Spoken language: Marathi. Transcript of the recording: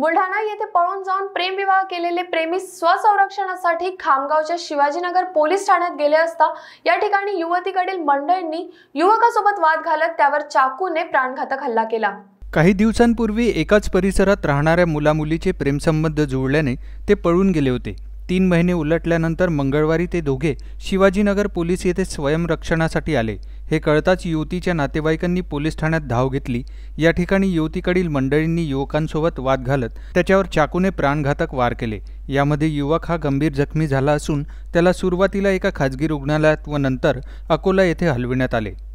बुलढाणा येथे पळून जाऊन प्रेमविवाह केलेले प्रेमी स्वसंरक्षणासाठी खामगावच्या शिवाजीनगर पोलीस ठाण्यात गेले असता या ठिकाणी युवतीकडील मंडळींनी युवकासोबत वाद घालत त्यावर चाकूने प्राणघातक हल्ला केला काही दिवसांपूर्वी एकाच परिसरात राहणाऱ्या मुलामुलीचे प्रेमसंबंध जुळल्याने ते पळून गेले होते तीन महिने उलटल्यानंतर मंगळवारी ते दोघे शिवाजीनगर पोलीस येथे स्वयंरक्षणासाठी आले हे कळताच युवतीच्या नातेवाईकांनी पोलीस ठाण्यात धाव घेतली या ठिकाणी युवतीकडील मंडळींनी युवकांसोबत वाद घालत त्याच्यावर चाकूने प्राणघातक वार केले यामध्ये युवक हा गंभीर जखमी झाला असून त्याला सुरुवातीला एका खाजगी रुग्णालयात व नंतर अकोला येथे हलविण्यात आले